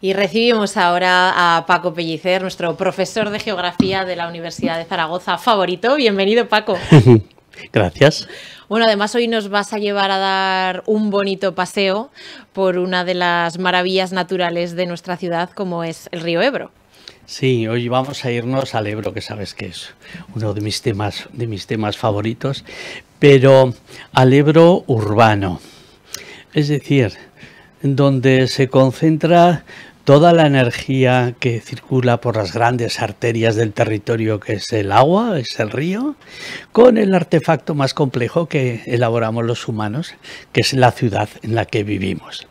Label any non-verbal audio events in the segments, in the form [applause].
Y recibimos ahora a Paco Pellicer, nuestro profesor de geografía de la Universidad de Zaragoza favorito. Bienvenido, Paco. [laughs] Gracias. Bueno, además hoy nos vas a llevar a dar un bonito paseo por una de las maravillas naturales de nuestra ciudad, como es el río Ebro. Sí, hoy vamos a irnos al Ebro, que sabes que es uno de mis temas, de mis temas favoritos, pero al Ebro urbano. Es decir, donde se concentra toda la energía que circula por las grandes arterias del territorio, que es el agua, es el río, con el artefacto más complejo que elaboramos los humanos, que es la ciudad en la que vivimos.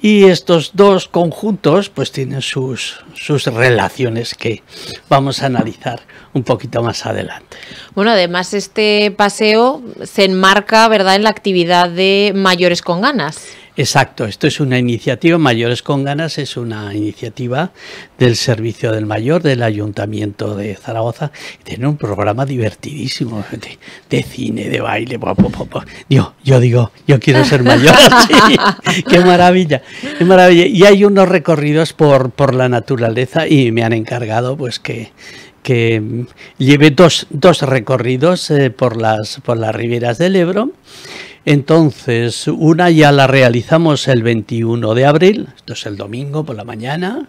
Y estos dos conjuntos pues tienen sus, sus relaciones que vamos a analizar un poquito más adelante. Bueno, además este paseo se enmarca ¿verdad? en la actividad de mayores con ganas. Exacto, esto es una iniciativa, Mayores con Ganas es una iniciativa del Servicio del Mayor del Ayuntamiento de Zaragoza. Tiene un programa divertidísimo de, cine, de baile. Yo, digo, yo quiero ser mayor. [laughs] qué maravilla, qué maravilla. Y hay unos recorridos por, por la naturaleza y me han encargado pues que, que lleve dos, dos recorridos eh, por, las, por las riberas del Ebro entonces, una ya la realizamos el 21 de abril, esto es el domingo por la mañana,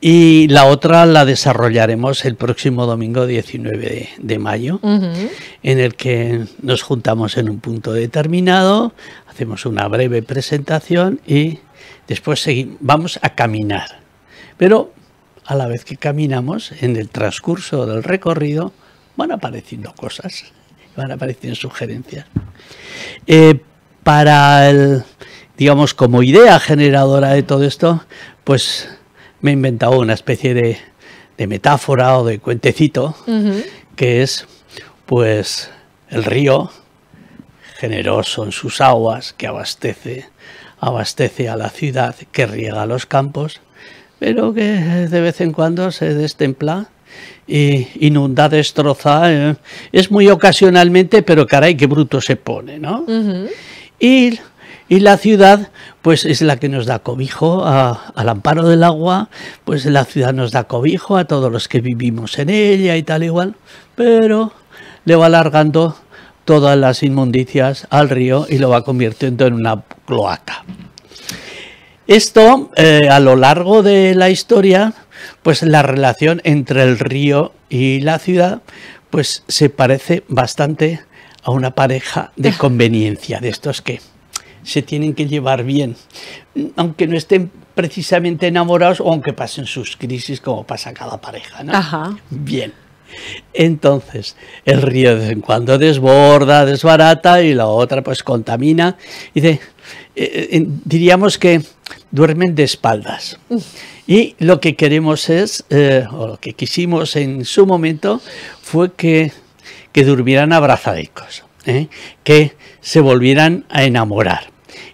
y la otra la desarrollaremos el próximo domingo 19 de, mayo, en el que nos juntamos en un punto determinado, hacemos una breve presentación y después vamos a caminar. Pero a la vez que caminamos, en el transcurso del recorrido, van apareciendo cosas van apareciendo sugerencias. Eh, para el, digamos, como idea generadora de todo esto, pues me he inventado una especie de, metáfora o de cuentecito, que es, pues, el río, generoso en sus aguas, que abastece, abastece a la ciudad, que riega los campos, pero que de vez en cuando se destempla eh, destroza... es muy ocasionalmente, pero caray, qué bruto se pone, ¿no? y, la ciudad, pues es la que nos da cobijo al amparo del agua, pues la ciudad nos da cobijo a todos los que vivimos en ella y tal igual, pero le va alargando todas las inmundicias al río y lo va convirtiendo en una cloaca. Esto eh, a lo largo de la historia pues la relación entre el río y la ciudad, pues se parece bastante a una pareja de [laughs] conveniencia, de estos que se tienen que llevar bien, aunque no estén precisamente enamorados o aunque pasen sus crisis como pasa cada pareja, Bien. Entonces, el río de vez en cuando desborda, desbarata y la otra pues contamina. Y eh, eh, diríamos que duermen de espaldas. Mm. Y lo que queremos es, eh, o lo que quisimos en su momento, fue que, durmieran abrazadicos, ¿eh? que se volvieran a enamorar.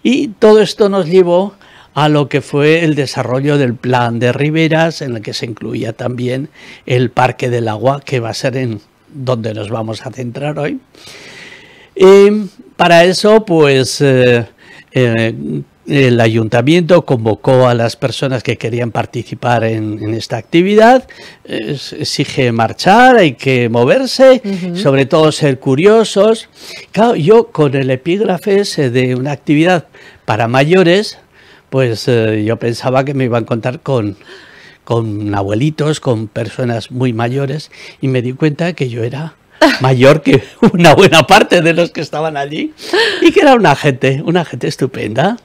Y todo esto nos llevó a lo que fue el desarrollo del plan de Riberas, en el que se incluía también el Parque del Agua, que va a ser en donde nos vamos a centrar hoy. para eso, pues eh, el ayuntamiento convocó a las personas que querían participar en, esta actividad. exige marchar, hay que moverse, sobre todo ser curiosos. yo con el epígrafe de una actividad para mayores, pues eh, yo pensaba que me iban a contar con, con abuelitos, con personas muy mayores, y me di cuenta que yo era mayor que [laughs] una buena parte de los que estaban allí, y que era una gente, una gente estupenda,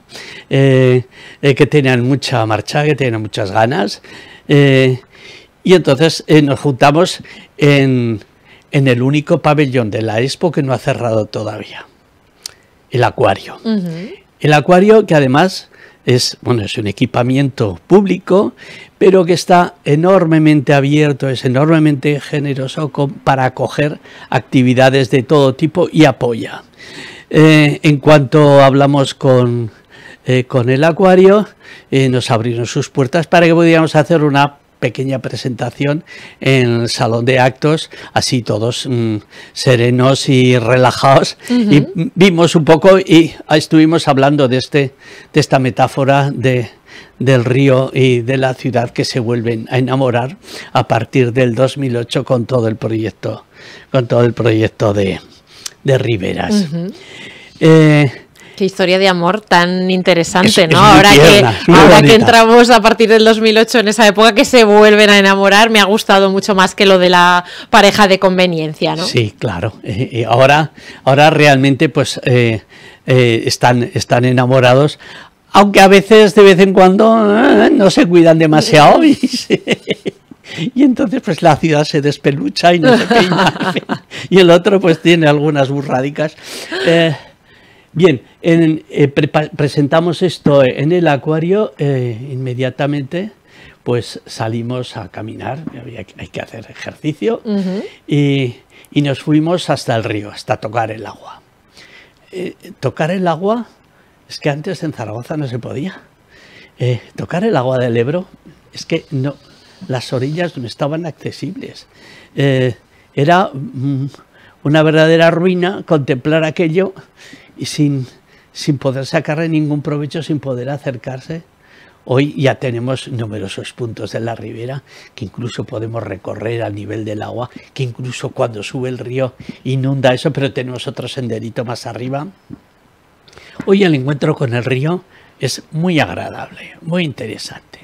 eh, eh, que tenían mucha marcha, que tenían muchas ganas. Eh, y entonces nos juntamos en, el único pabellón de la Expo que no ha cerrado todavía, el acuario. El acuario que además es, bueno, es un equipamiento público, pero que está enormemente abierto, es enormemente generoso para acoger actividades de todo tipo y apoya. Eh, en cuanto hablamos con, eh, con el acuario, eh, nos abrieron sus puertas para que pudiéramos hacer una pequeña presentación en el salón de actos, así todos mm, serenos y relajados. Y vimos un poco y estuvimos hablando de, este, de esta metáfora de, del río y de la ciudad que se vuelven a enamorar a partir del 2008 con todo el proyecto, con todo el proyecto de, de Riveras historia de amor tan interesante, ¿no? ahora que, ahora que entramos a partir del 2008 en esa época que se vuelven a enamorar, me ha gustado mucho más que lo de la pareja de conveniencia, ¿no? Sí, claro. Eh, eh, ahora, ahora realmente pues eh, están, están enamorados. Aunque a veces, de vez en cuando, no se cuidan demasiado [laughs] y entonces pues la ciudad se despelucha y no [laughs] y el otro pues tiene algunas burradicas. Bien, en, eh, presentamos esto en el acuario, eh, inmediatamente pues salimos a caminar, había, hay que hacer ejercicio, y, nos fuimos hasta el río, hasta tocar el agua. Eh, tocar el agua, es que antes en Zaragoza no se podía. tocar el agua del Ebro, es que no, las orillas no estaban accesibles. era... Mm, una verdadera ruina contemplar aquello y sin, sin poder sacarle ningún provecho, sin poder acercarse. Hoy ya tenemos numerosos puntos de la ribera que incluso podemos recorrer al nivel del agua, que incluso cuando sube el río inunda eso, pero tenemos otro senderito más arriba. Hoy el encuentro con el río es muy agradable, muy interesante.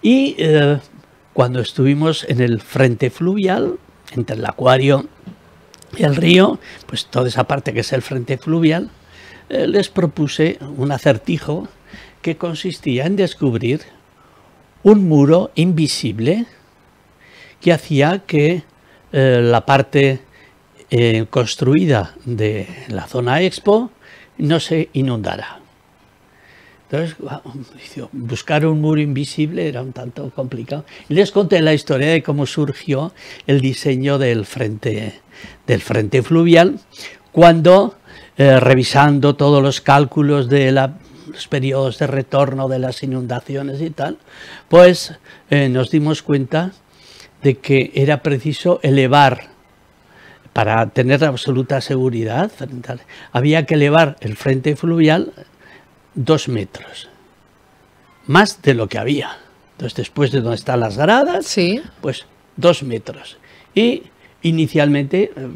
Y eh, cuando estuvimos en el frente fluvial, entre el acuario el río, pues toda esa parte que es el frente fluvial, eh, les propuse un acertijo que consistía en descubrir un muro invisible que hacía que eh, la parte eh, construida de la zona expo no se inundara. Entonces, buscar un muro invisible era un tanto complicado. Les conté la historia de cómo surgió el diseño del frente, del frente fluvial, cuando, eh, revisando todos los cálculos de los periodos de retorno de las inundaciones y tal, pues eh, nos dimos cuenta de que era preciso elevar para tener absoluta seguridad, había que elevar el frente fluvial dos metros, más de lo que había. Entonces, después de donde están las gradas, pues dos metros. Y inicialmente, eh,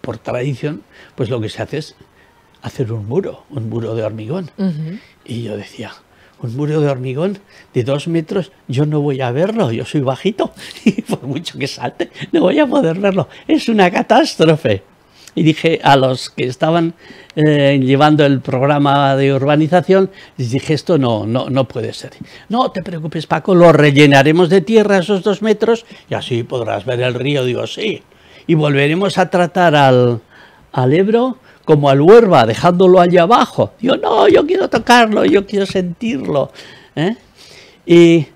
por tradición, pues lo que se hace es hacer un muro, un muro de hormigón. Y yo decía, un muro de hormigón de dos metros, yo no voy a verlo, yo soy bajito, [laughs] y por mucho que salte, no voy a poder verlo. Es una catástrofe y dije a los que estaban eh, llevando el programa de urbanización, les dije esto no, no, no puede ser. No te preocupes Paco, lo rellenaremos de tierra esos dos metros y así podrás ver el río, digo sí. Y volveremos a tratar al, al Ebro como al Huerva, dejándolo allá abajo. Digo, no, yo quiero tocarlo, yo quiero sentirlo. ¿eh? Y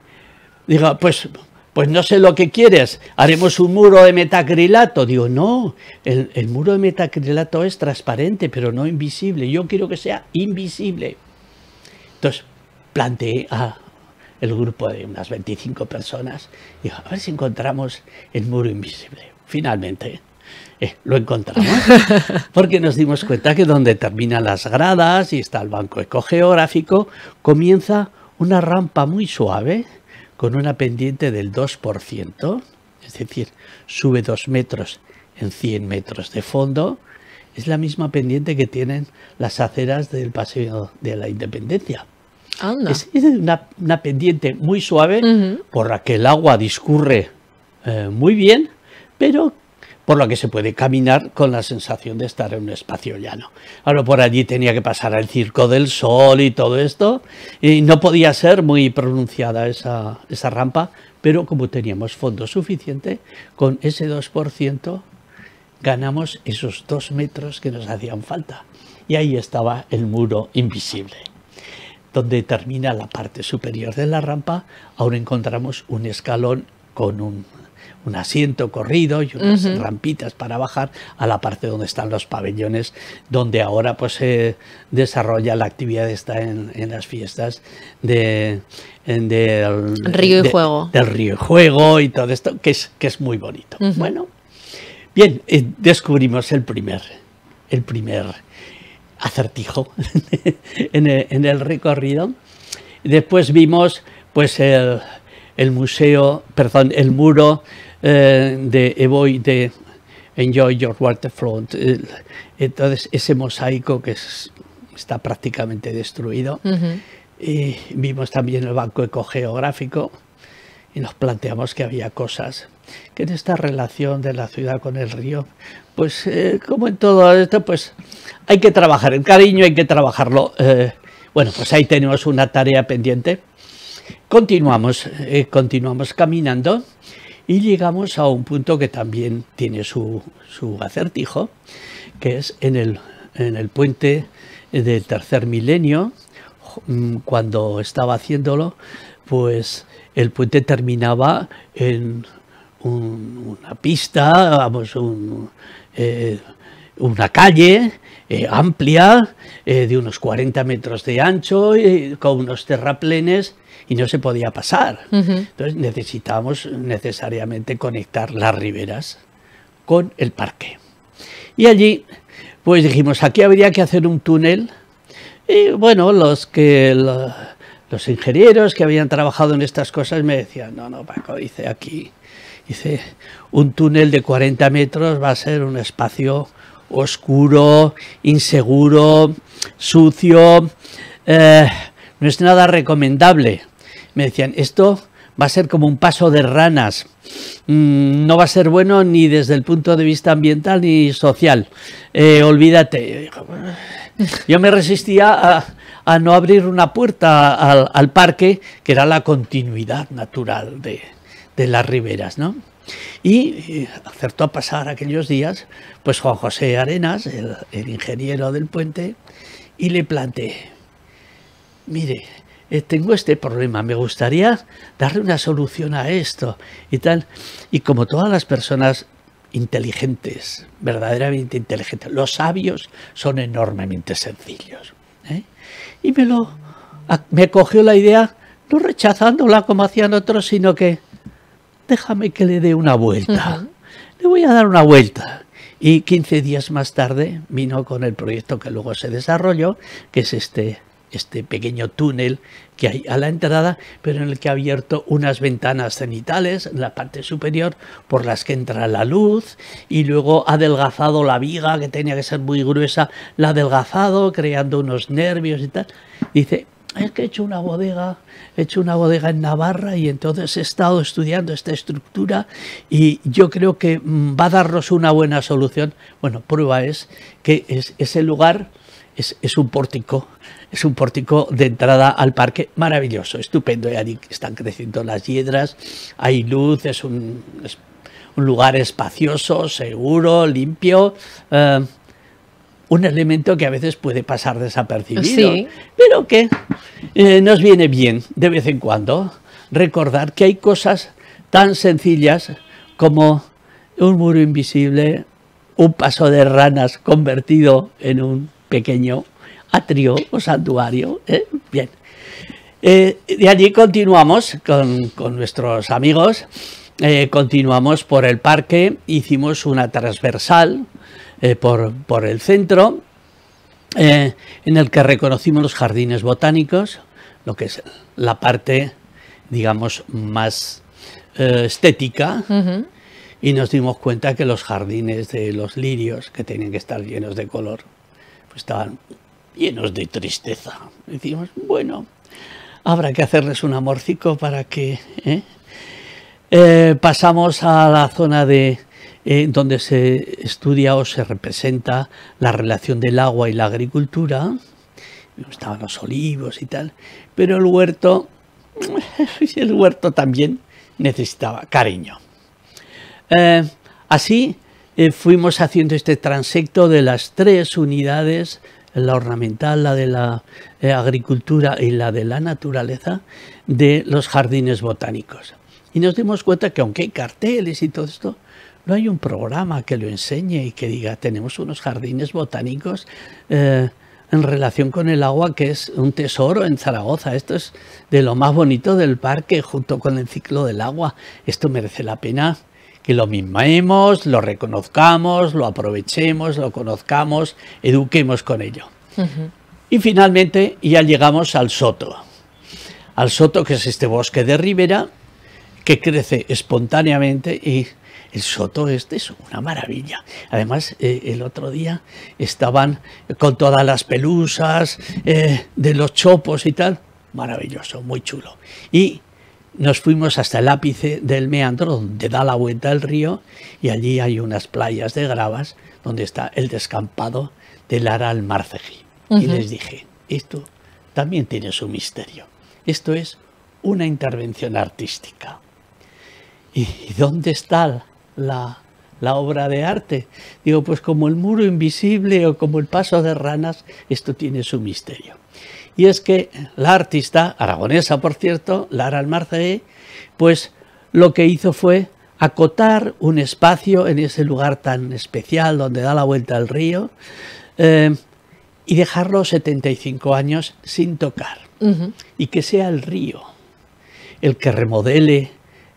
digo, pues pues no sé lo que quieres, haremos un muro de metacrilato. Digo, no, el, muro de metacrilato es transparente, pero no invisible. Yo quiero que sea invisible. Entonces, planteé a el grupo de unas 25 personas y a ver si encontramos el muro invisible. Finalmente, eh, lo encontramos, [laughs] porque nos dimos cuenta que donde terminan las gradas y está el banco ecogeográfico, comienza una rampa muy suave con una pendiente del 2%, es decir, sube 2 metros en 100 metros de fondo, es la misma pendiente que tienen las aceras del Paseo de la Independencia. Es, una, pendiente muy suave por la que el agua discurre eh, muy bien, pero por la que se puede caminar con la sensación de estar en un espacio llano. Ahora por allí tenía que pasar al Circo del Sol y todo esto, y no podía ser muy pronunciada esa, esa rampa, pero como teníamos fondo suficiente, con ese 2% ganamos esos dos metros que nos hacían falta. Y ahí estaba el muro invisible. Donde termina la parte superior de la rampa, ahora encontramos un escalón con un un asiento corrido y unas rampitas para bajar a la parte donde están los pabellones, donde ahora pues se desarrolla la actividad está en, las fiestas de, del río y juego. Del río y juego y todo esto, que es, que es muy bonito. Bueno, bien, eh, descubrimos el primer, el primer acertijo [laughs] en, el, en el recorrido. Después vimos pues el el museo, perdón, el muro eh, de Evoy de Enjoy Your Waterfront. Entonces, ese mosaico que está prácticamente destruido. Y vimos también el Banco Ecogeográfico y nos planteamos que había cosas que en esta relación de la ciudad con el río, pues eh, como en todo esto, pues hay que trabajar el cariño, hay que trabajarlo. Eh, bueno, pues ahí tenemos una tarea pendiente. Continuamos, eh, continuamos caminando y llegamos a un punto que también tiene su, su acertijo, que es en el, en el puente del tercer milenio, mm, cuando estaba haciéndolo, pues el puente terminaba en una pista, vamos, un, eh, una calle eh, amplia, eh, de unos 40 metros de ancho, eh, con unos terraplenes, y no se podía pasar. Entonces necesitamos necesariamente conectar las riberas con el parque. Y allí, pues dijimos, aquí habría que hacer un túnel. Y bueno, los que... los ingenieros que habían trabajado en estas cosas me decían, no, no, Paco, dice aquí, dice, un túnel de 40 metros va a ser un espacio oscuro, inseguro, sucio, eh, no es nada recomendable. Me decían, esto va a ser como un paso de ranas, mm, no va a ser bueno ni desde el punto de vista ambiental ni social, eh, olvídate. Yo me resistía a, no abrir una puerta al, parque, que era la continuidad natural de, de las riberas, ¿no? Y eh, acertó a pasar aquellos días pues Juan José Arenas, el, ingeniero del puente, y le planteé, mire, eh, tengo este problema, me gustaría darle una solución a esto y tal. Y como todas las personas inteligentes, verdaderamente inteligentes, los sabios son enormemente sencillos. ¿eh? Y me, lo, me cogió la idea, no rechazándola como hacían otros, sino que déjame que le dé una vuelta. Le voy a dar una vuelta. Y 15 días más tarde vino con el proyecto que luego se desarrolló, que es este, este pequeño túnel que hay a la entrada, pero en el que ha abierto unas ventanas cenitales en la parte superior por las que entra la luz y luego ha adelgazado la viga que tenía que ser muy gruesa, la ha adelgazado creando unos nervios y tal. Dice, es que he hecho una bodega, he hecho una bodega en Navarra y entonces he estado estudiando esta estructura y yo creo que mm, va a darnos una buena solución. Bueno, prueba es que es, ese lugar es, un pórtico, es un pórtico de entrada al parque maravilloso, estupendo. Y están creciendo las hiedras, hay luz, es un, lugar espacioso, seguro, limpio. Eh, un elemento que a veces puede pasar desapercibido, pero que eh, nos viene bien de vez en cuando recordar que hay cosas tan sencillas como un muro invisible, un paso de ranas convertido en un pequeño atrio o santuario. ¿eh? Bien. Eh, de allí continuamos con, nuestros amigos, continuamos por el parque, hicimos una transversal eh, por, por, el centro, eh, en el que reconocimos los jardines botánicos, lo que es la parte, digamos, más eh, estética, y nos dimos cuenta que los jardines de los lirios, que tenían que estar llenos de color, pues estaban llenos de tristeza. Decimos, bueno, habrá que hacerles un amorcico para que... pasamos a la zona de eh, donde se estudia o se representa la relación del agua y la agricultura. Estaban los olivos y tal, pero el huerto, [laughs] el huerto también necesitaba cariño. Eh, así eh, fuimos haciendo este transecto de las tres unidades, la ornamental, la de la agricultura y la de la naturaleza, de los jardines botánicos. Y nos dimos cuenta que aunque hay carteles y todo esto, no hay un programa que lo enseñe y que diga, tenemos unos jardines botánicos eh, en relación con el agua, que es un tesoro en Zaragoza. Esto es de lo más bonito del parque, junto con el ciclo del agua. Esto merece la pena que lo mimemos, lo reconozcamos, lo aprovechemos, lo conozcamos, eduquemos con ello. Y finalmente ya llegamos al soto. Al soto que es este bosque de ribera que crece espontáneamente y el Soto este es una maravilla. Además, eh, el otro día estaban con todas las pelusas eh, de los chopos y tal. Maravilloso, muy chulo. Y nos fuimos hasta el ápice del meandro, donde da la vuelta el río, y allí hay unas playas de gravas donde está el descampado de Lara al Y les dije, esto también tiene su misterio. Esto es una intervención artística. ¿Y dónde está la, obra de arte. Digo, pues como el muro invisible o como el paso de ranas, esto tiene su misterio. Y es que la artista, aragonesa por cierto, Lara Almarce, pues lo que hizo fue acotar un espacio en ese lugar tan especial donde da la vuelta al río eh, y dejarlo 75 años sin tocar. Y que sea el río el que remodele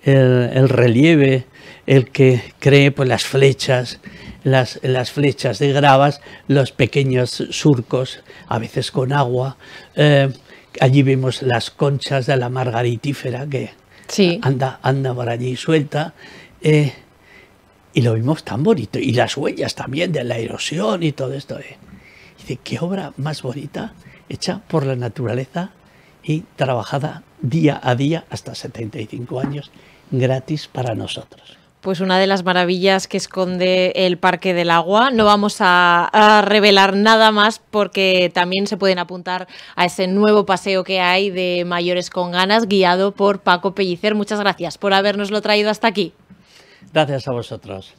el, relieve, el que cree por pues, las flechas, las, las, flechas de gravas, los pequeños surcos, a veces con agua. Eh, allí vemos las conchas de la margaritífera que anda, anda por allí suelta. Eh, y lo vimos tan bonito. Y las huellas también de la erosión y todo esto. Eh. Dice, qué obra más bonita hecha por la naturaleza y trabajada día a día hasta 75 años gratis para nosotros pues una de las maravillas que esconde el Parque del Agua. No vamos a, revelar nada más porque también se pueden apuntar a ese nuevo paseo que hay de mayores con ganas, guiado por Paco Pellicer. Muchas gracias por habernoslo traído hasta aquí. Gracias a vosotros.